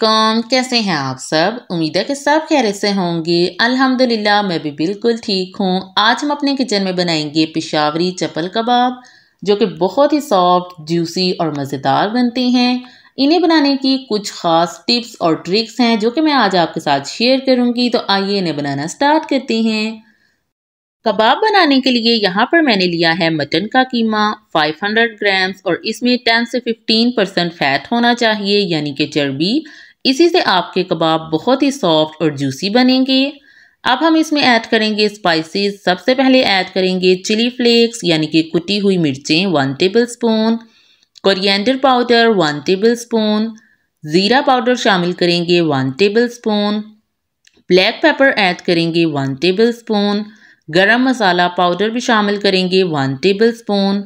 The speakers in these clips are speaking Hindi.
कौम कैसे हैं आप सब उम्मीद है कि सब खैर से होंगे अल्हम्दुलिल्लाह मैं भी बिल्कुल ठीक हूँ आज हम अपने किचन में बनाएंगे पिशावरी चपल कबाब जो कि बहुत ही सॉफ्ट जूसी और मज़ेदार बनते हैं इन्हें बनाने की कुछ ख़ास टिप्स और ट्रिक्स हैं जो कि मैं आज आपके साथ शेयर करूँगी तो आइए इन्हें बनाना स्टार्ट करते हैं कबाब बनाने के लिए यहाँ पर मैंने लिया है मटन का कीमा 500 ग्राम्स और इसमें 10 से 15 परसेंट फैट होना चाहिए यानी कि चर्बी इसी से आपके कबाब बहुत ही सॉफ्ट और जूसी बनेंगे अब हम इसमें ऐड करेंगे स्पाइसेस सबसे पहले ऐड करेंगे चिली फ्लेक्स यानी कि कुटी हुई मिर्चें one tablespoon coriander powder one tablespoon ज़ीरा पाउडर शामिल करेंगे one tablespoon black pepper add करेंगे one tablespoon garam masala powder भी शामिल करेंगे वन टेबल स्पून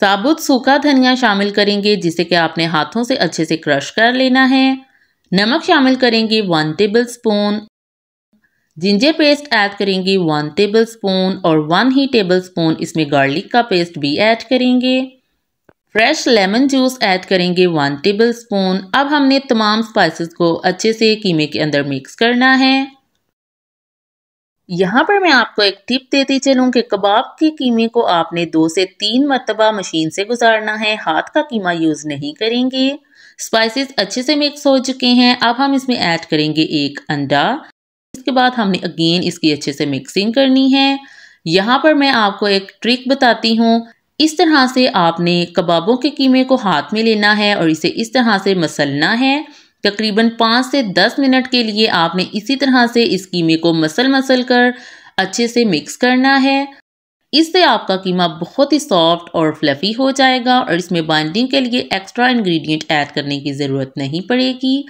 साबुत सूखा धनिया शामिल करेंगे जिसे कि आपने हाथों से अच्छे से क्रश कर लेना है नमक शामिल करेंगे one tablespoon ginger paste add करेंगे वन टेबल स्पून और वन ही टेबल स्पून इसमें गार्लिक का पेस्ट भी ऐड करेंगे फ्रेश लेमन जूस ऐड करेंगे वन टेबल स्पून अब हमने तमाम स्पाइसेस को अच्छे से कीमे के अंदर मिक्स करना है यहाँ पर मैं आपको एक टिप देती चलूँ कि कबाब के कीमे को आपने दो से तीन मरतबा मशीन से गुजारना है हाथ का कीमा यूज़ नहीं करेंगे स्पाइसेस अच्छे से मिक्स हो चुके हैं अब हम इसमें ऐड करेंगे एक अंडा इसके बाद हमने अगेन इसकी अच्छे से मिक्सिंग करनी है यहाँ पर मैं आपको एक ट्रिक बताती हूँ इस तरह से आपने कबाबों के कीमे को हाथ में लेना है और इसे इस तरह से मसलना है तकरीबन पाँच से दस मिनट के लिए आपने इसी तरह से इस कीमे को मसल मसल कर अच्छे से मिक्स करना है इससे आपका कीमा बहुत ही सॉफ्ट और फ्लफ़ी हो जाएगा और इसमें बाइंडिंग के लिए एक्स्ट्रा इंग्रेडिएंट ऐड करने की ज़रूरत नहीं पड़ेगी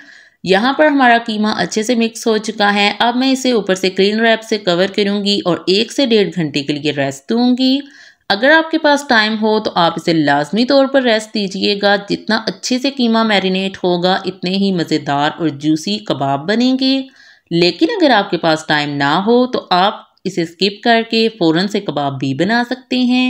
यहाँ पर हमारा कीमा अच्छे से मिक्स हो चुका है अब मैं इसे ऊपर से क्लीन रैप से कवर करूँगी और एक से डेढ़ घंटे के लिए रेस्ट दूँगी अगर आपके पास टाइम हो तो आप इसे लाजमी तौर पर रेस्ट दीजिएगा जितना अच्छे से कीमा मैरिनेट होगा इतने ही मज़ेदार और जूसी कबाब बनेंगे लेकिन अगर आपके पास टाइम ना हो तो आप इसे स्किप करके फ़ौरन से कबाब भी बना सकते हैं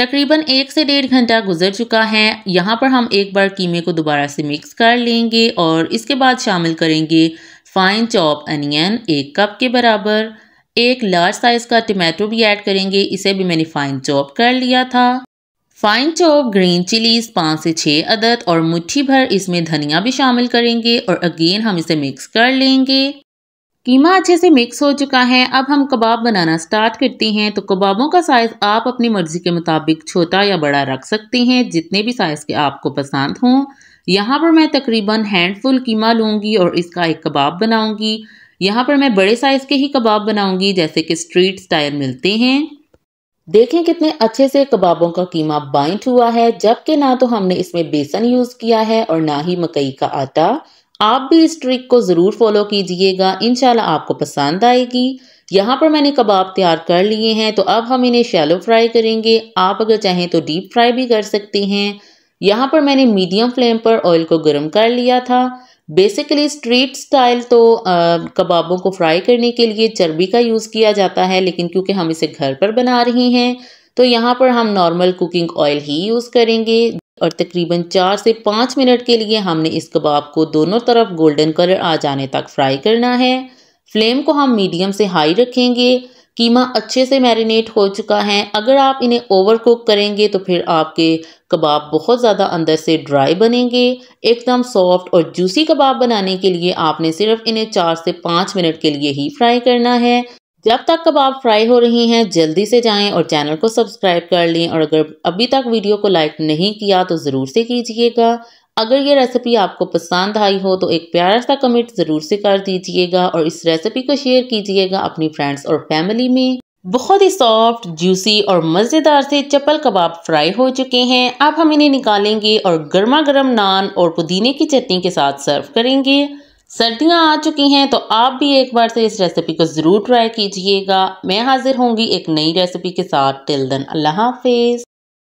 तकरीबन एक से डेढ़ घंटा गुजर चुका है यहाँ पर हम एक बार कीमे को दोबारा से मिक्स कर लेंगे और इसके बाद शामिल करेंगे फाइन चॉप अनियन एक कप के बराबर एक लार्ज साइज का टमाटो भी ऐड करेंगे इसे भी मैंने फाइन चॉप कर लिया था फाइन चॉप ग्रीन चिलीज पाँच से छः अदद और मुट्ठी भर इसमें धनिया भी शामिल करेंगे और अगेन हम इसे मिक्स कर लेंगे कीमा अच्छे से मिक्स हो चुका है अब हम कबाब बनाना स्टार्ट करते हैं तो कबाबों का साइज़ आप अपनी मर्ज़ी के मुताबिक छोटा या बड़ा रख सकते हैं जितने भी साइज़ के आपको पसंद हों यहाँ पर मैं तकरीबन हैंडफुल कीमा लूँगी और इसका एक कबाब बनाऊँगी यहाँ पर मैं बड़े साइज़ के ही कबाब बनाऊंगी जैसे कि स्ट्रीट स्टाइल मिलते हैं देखें कितने अच्छे से कबाबों का कीमा बाइंड हुआ है जबकि ना तो हमने इसमें बेसन यूज़ किया है और ना ही मकई का आटा आप भी इस ट्रिक को ज़रूर फॉलो कीजिएगा इनशाला आपको पसंद आएगी यहाँ पर मैंने कबाब तैयार कर लिए हैं तो अब हम इन्हें शैलो फ्राई करेंगे आप अगर चाहें तो डीप फ्राई भी कर सकते हैं यहाँ पर मैंने मीडियम फ्लेम पर ऑयल को गर्म कर लिया था बेसिकली स्ट्रीट स्टाइल तो कबाबों को फ्राई करने के लिए चर्बी का यूज़ किया जाता है लेकिन क्योंकि हम इसे घर पर बना रही हैं तो यहाँ पर हम नॉर्मल कुकिंग ऑयल ही यूज़ करेंगे और तकरीबन चार से पाँच मिनट के लिए हमने इस कबाब को दोनों तरफ गोल्डन कलर आ जाने तक फ्राई करना है फ्लेम को हम मीडियम से हाई रखेंगे कीमा अच्छे से मैरिनेट हो चुका है अगर आप इन्हें ओवर कुक करेंगे तो फिर आपके कबाब बहुत ज़्यादा अंदर से ड्राई बनेंगे एकदम सॉफ्ट और जूसी कबाब बनाने के लिए आपने सिर्फ इन्हें चार से पाँच मिनट के लिए ही फ्राई करना है जब तक कबाब फ्राई हो रही हैं जल्दी से जाएं और चैनल को सब्सक्राइब कर लें और अगर अभी तक वीडियो को लाइक नहीं किया तो ज़रूर से कीजिएगा अगर ये रेसिपी आपको पसंद आई हो तो एक प्यारा सा कमेंट ज़रूर से कर दीजिएगा और इस रेसिपी को शेयर कीजिएगा अपनी फ्रेंड्स और फैमिली में बहुत ही सॉफ्ट जूसी और मज़ेदार से चपल कबाब फ्राई हो चुके हैं अब हम इन्हें निकालेंगे और गर्मा गर्म नान और पुदीने की चटनी के साथ सर्व करेंगे सर्दियां आ चुकी हैं तो आप भी एक बार से इस रेसिपी को ज़रूर ट्राई कीजिएगा मैं हाजिर होंगी एक नई रेसिपी के साथ टिल दन अल्लाह हाफिज़